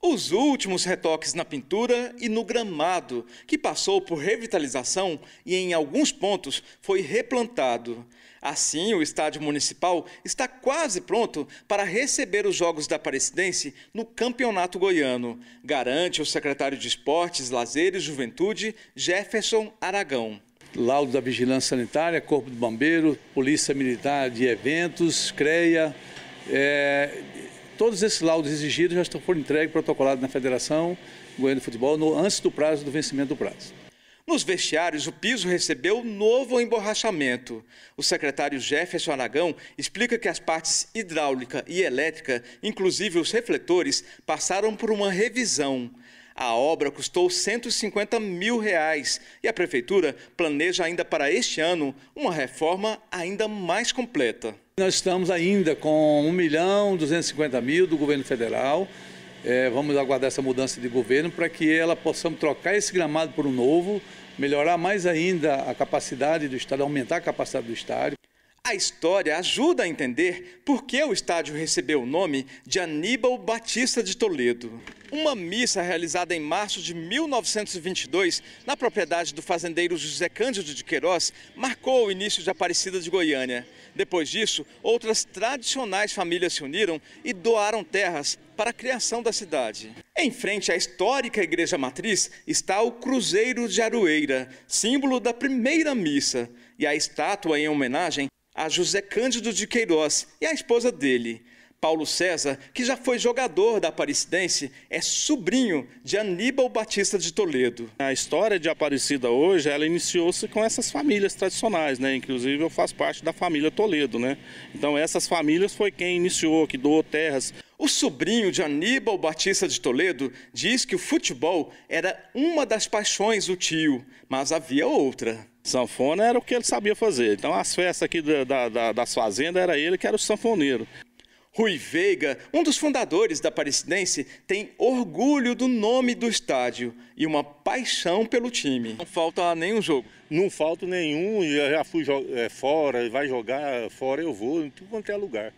Os últimos retoques na pintura e no gramado, que passou por revitalização e em alguns pontos foi replantado. Assim, o estádio municipal está quase pronto para receber os Jogos da Aparecidense no Campeonato Goiano, garante o secretário de Esportes, Lazer e Juventude, Jefferson Aragão. Laudo da Vigilância Sanitária, Corpo do Bombeiro, Polícia Militar de Eventos, CREA, é, Todos esses laudos exigidos já estão foram entregues, protocolados na Federação Goiânia de Futebol no, antes do prazo do vencimento do prazo. Nos vestiários, o piso recebeu novo emborrachamento. O secretário Jefferson Aragão explica que as partes hidráulica e elétrica, inclusive os refletores, passaram por uma revisão. A obra custou 150 mil reais e a prefeitura planeja ainda para este ano uma reforma ainda mais completa. Nós estamos ainda com 1 milhão 250 mil do governo federal. É, vamos aguardar essa mudança de governo para que ela possamos trocar esse gramado por um novo, melhorar mais ainda a capacidade do estádio, aumentar a capacidade do estádio. A história ajuda a entender por que o estádio recebeu o nome de Aníbal Batista de Toledo. Uma missa realizada em março de 1922 na propriedade do fazendeiro José Cândido de Queiroz marcou o início de Aparecida de Goiânia. Depois disso, outras tradicionais famílias se uniram e doaram terras para a criação da cidade. Em frente à histórica Igreja Matriz está o Cruzeiro de Arueira, símbolo da primeira missa, e a estátua em homenagem a José Cândido de Queiroz e a esposa dele, Paulo César, que já foi jogador da Aparecidense, é sobrinho de Aníbal Batista de Toledo. A história de Aparecida hoje, ela iniciou-se com essas famílias tradicionais, né? Inclusive eu faço parte da família Toledo, né? Então essas famílias foi quem iniciou, que doou terras. O sobrinho de Aníbal Batista de Toledo diz que o futebol era uma das paixões do tio, mas havia outra. Sanfona era o que ele sabia fazer. Então as festas aqui da, da, das fazendas era ele que era o sanfoneiro. Rui Veiga, um dos fundadores da Aparecidense, tem orgulho do nome do estádio e uma paixão pelo time. Não falta nenhum jogo. Não falta nenhum, já fui é, fora, vai jogar fora, eu vou, em tudo quanto é lugar.